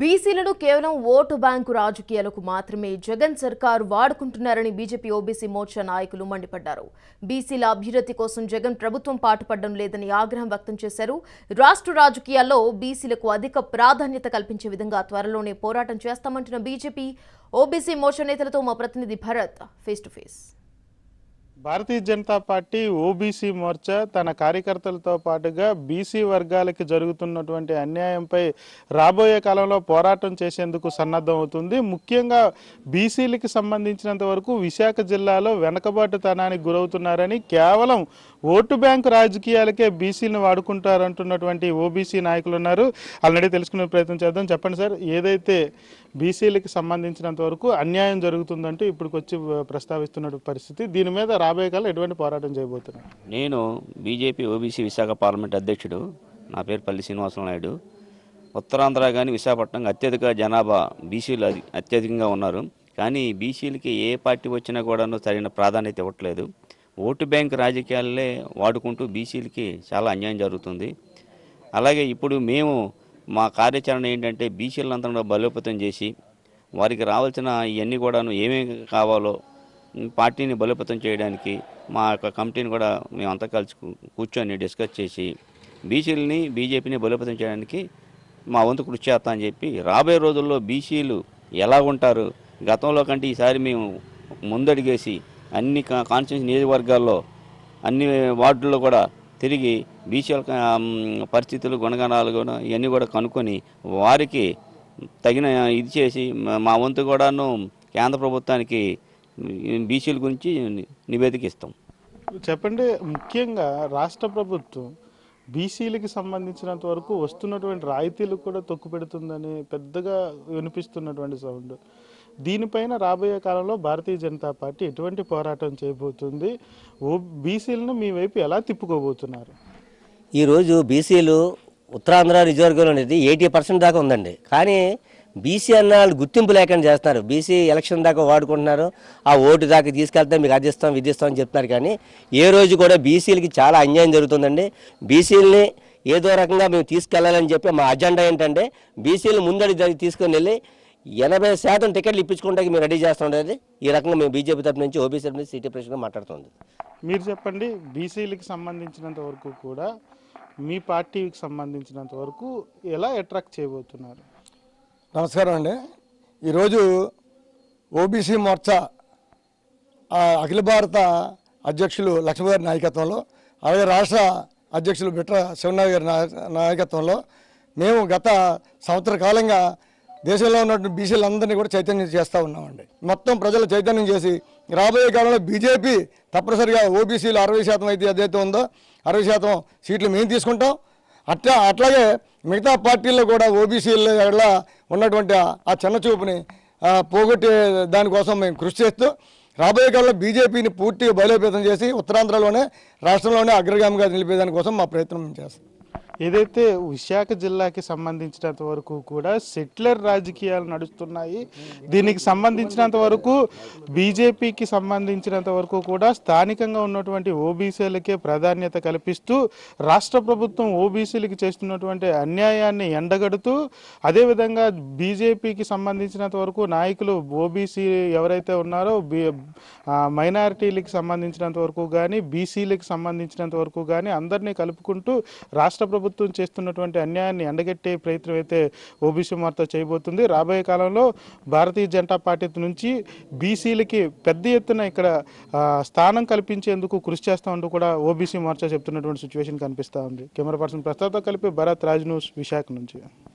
బీసీలను కేవలం vote bank రాజకీయాలకు మాత్రమే జగన్ సర్కార్ వాడుకుంటున్నారని బీజేపీ ఓబీసీ మోర్చా నాయకులు మండిపడ్డారు బీసీల అభ్యున్నతి కోసం జగన్ ప్రభుత్వం పాటుపడడం లేదని ఆగ్రహం వ్యక్తం చేశారు రాష్ట్ర రాజకీయాల్లో బీసీలకు అధిక ప్రాధాన్యత కల్పించే విధంగా త్వరలోనే పోరాటం చేస్తామంటున్న బీజేపీ ఓబీసీ మోర్చా నేతలతో మా ప్రతినిధి Bharat face to face Bharatiya Janata Party OBC Morcha తన కార్యకర్తలతో పాటుగా బీసీ వర్గాలకి జరుగుతున్నటువంటి అన్యాయంపై రాబోయే కాలంలో పోరాటం చేసేందుకు సన్నద్ధం అవుతుంది ముఖ్యంగా బీసీలకి సంబంధించినంత వరకు విశాఖ జిల్లాలో వెనకబాటుతనానికి గురవుతున్నారని కేవలం ఓటు బ్యాంకు రాజకీయాలకే బీసీలను వాడుకుంటారంటున్నటువంటి ఓబీసీ నాయకులు ఉన్నారు ఆల్రెడీ తెలుసుకునే ప్రయత్నం చేద్దాం చెప్పండి సార్ ఏదైతే బీసీలకి సంబంధించినంత వరకు అన్యాయం జరుగుతుందంటూ ఇప్పటికొచ్చి ప్రస్తావిస్తున్న పరిస్థితి దీని మీద యాభై కళ్ళు ఎటువంటి పోరాటం చేయబోతున్నారు నేను బీజేపీ ఓబీసీ విశాఖ పార్లమెంట్ అధ్యక్షుడు నా పేరు పల్లి శ్రీనివాసరావు నాయుడు ఉత్తరాంధ్ర కానీ విశాఖపట్నం అత్యధిక జనాభా బీసీలు అత్యధికంగా ఉన్నారు కానీ బీసీలకి ఏ పార్టీ వచ్చినా కూడాను సరైన ప్రాధాన్యత ఇవ్వట్లేదు ఓటు బ్యాంక్ రాజకీయాలే వాడుకుంటూ బీసీలకి చాలా అన్యాయం జరుగుతుంది అలాగే ఇప్పుడు మేము మా కార్యాచరణ ఏంటంటే బీసీలంతా బలోపేతం చేసి వారికి రావాల్సిన ఇవన్నీ కూడాను ఏమేమి కావాలో పార్టీని బలోపేతం చేయడానికి మా యొక్క కమిటీని కూడా మేమంతా కలిసి కూర్చొని డిస్కస్ చేసి బీసీలని బీజేపీని బలోపేతం చేయడానికి మా వంతు కృషి చేస్తా అని చెప్పి రాబోయే రోజుల్లో బీసీలు ఎలా ఉంటారు గతంలో కంటే ఈసారి మేము ముందడిగేసి అన్ని కాన్స్టిట్యూన్సీ నియోజకవర్గాల్లో అన్ని వార్డుల్లో కూడా తిరిగి బీసీల పరిస్థితులు గుణగణాలు కూడా ఇవన్నీ కూడా కనుక్కొని వారికి తగిన ఇది చేసి మా వంతు కూడాను కేంద్ర ప్రభుత్వానికి బీసీల గురించి నివేదిక ఇస్తాం చెప్పండి ముఖ్యంగా రాష్ట్ర ప్రభుత్వం బీసీలకు సంబంధించినంత వరకు వస్తున్నటువంటి రాయితీలు కూడా తొక్కు పెడుతుందని పెద్దగా వినిపిస్తున్నటువంటి సౌండ్ దీనిపైన రాబోయే కాలంలో భారతీయ జనతా పార్టీ ఎటువంటి పోరాటం చేయబోతుంది ఓ బీసీలను మీ వైపు ఎలా తిప్పుకోబోతున్నారు ఈరోజు బీసీలు ఉత్తరాంధ్ర నియోజకవర్గంలో అనేది ఎయిటీ పర్సెంట్ దాకా ఉందండి కానీ బీసీ అన్న వాళ్ళు గుర్తింపు లేకుండా చేస్తున్నారు బీసీ ఎలక్షన్ దాకా వాడుకుంటున్నారు ఆ ఓటు దాకా తీసుకెళ్తే మీకు అది ఇస్తాం ఇది చెప్తున్నారు కానీ ఏ రోజు కూడా బీసీలకి చాలా అన్యాయం జరుగుతుందండి బీసీలని ఏదో రకంగా మేము తీసుకెళ్లాలని చెప్పి మా అజెండా ఏంటంటే బీసీలు ముందడి తీసుకొని వెళ్ళి ఎనభై శాతం టికెట్లు ఇప్పించుకోవడానికి మేము రెడీ చేస్తుండేది ఈ రకంగా మేము బీజేపీ తరఫు నుంచి ఓబీసీ తరఫు నుంచి సిటీ ప్రెసిడెంట్గా మాట్లాడుతుంది మీరు చెప్పండి బీసీలకు సంబంధించినంత వరకు కూడా మీ పార్టీకి సంబంధించినంత వరకు ఎలా అట్రాక్ట్ చేయబోతున్నారు నమస్కారం అండి ఈరోజు ఓబీసీ మోర్చా అఖిల భారత అధ్యక్షులు లక్ష్మీ నాయకత్వంలో అలాగే రాష్ట్ర అధ్యక్షులు బిట్ర శివనాథ్ గారి నాయకత్వంలో మేము గత సంవత్సర కాలంగా దేశంలో ఉన్నటువంటి బీసీలందరినీ కూడా చైతన్యం చేస్తూ ఉన్నామండి మొత్తం ప్రజలు చైతన్యం చేసి రాబోయే కాలంలో బీజేపీ తప్పనిసరిగా ఓబీసీలు అరవై శాతం అయితే ఏదైతే ఉందో అరవై శాతం సీట్లు మేము తీసుకుంటాం అట్లా అట్లాగే మిగతా పార్టీల్లో కూడా ఓబీసీల ఉన్నటువంటి ఆ చిన్నచూపుని పోగొట్టే దానికోసం మేము కృషి చేస్తూ రాబోయే కాలంలో బీజేపీని పూర్తిగా బలోపేతం చేసి ఉత్తరాంధ్రలోనే రాష్ట్రంలోనే అగ్రగామిగా నిలిపేదానికోసం మా ప్రయత్నం చేస్తాం ఏదైతే విశాఖ జిల్లాకి సంబంధించినంత వరకు కూడా సెటిలర్ రాజకీయాలు నడుస్తున్నాయి దీనికి సంబంధించినంత వరకు బీజేపీకి సంబంధించినంత వరకు కూడా స్థానికంగా ఉన్నటువంటి ఓబీసీలకే ప్రాధాన్యత కల్పిస్తూ రాష్ట్ర ప్రభుత్వం ఓబీసీలకి చేస్తున్నటువంటి అన్యాయాన్ని ఎండగడుతూ అదేవిధంగా బీజేపీకి సంబంధించినంత వరకు నాయకులు ఓబీసీ ఎవరైతే ఉన్నారో మైనారిటీలకు సంబంధించినంత వరకు కానీ బీసీలకు సంబంధించినంత వరకు కానీ అందరినీ కలుపుకుంటూ రాష్ట్ర ప్రభుత్వం చేస్తున్నటువంటి అన్యాయాన్ని ఎండగట్టే ప్రయత్నం అయితే ఓబీసీ వార్త చేయబోతుంది రాబోయే కాలంలో భారతీయ జనతా పార్టీ నుంచి బీసీలకి పెద్ద ఎత్తున ఇక్కడ స్థానం కల్పించేందుకు కృషి చేస్తామంటూ కూడా ఓబీసీ మార్చా చెప్తున్నటువంటి సిచ్యువేషన్ కనిపిస్తూ ఉంది కెమెరా పర్సన్ ప్రస్తుతం కలిపి భరత్ రాజ్ న్యూస్ విశాఖ నుంచి